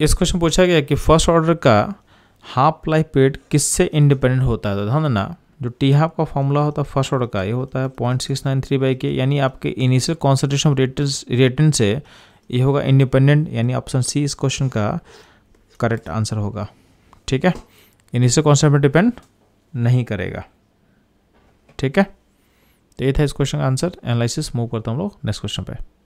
इस क्वेश्चन पूछा गया कि फर्स्ट ऑर्डर का हाफ लाइफ पीरियड किससे इंडिपेंडेंट होता है तो ध्यान देना जो टी हाफ का फॉर्मूला होता है फर्स्ट ऑर्डर का ये होता है point six nine three by K यानी आपके इनिशियल कॉन्सेंट्रेशन रेटेंट से ये होगा इंडिपेंडेंट यानी ऑप्शन सी इस क्वेश्चन का करेक्ट आंसर होगा ठीक है इनिशियल कॉन्सेंट पर डिपेंड नहीं करेगा ठीक है तो ये था इस क्वेश्चन का आंसर एनालिसिस मूव करता हम लोग नेक्स्ट क्वेश्चन पे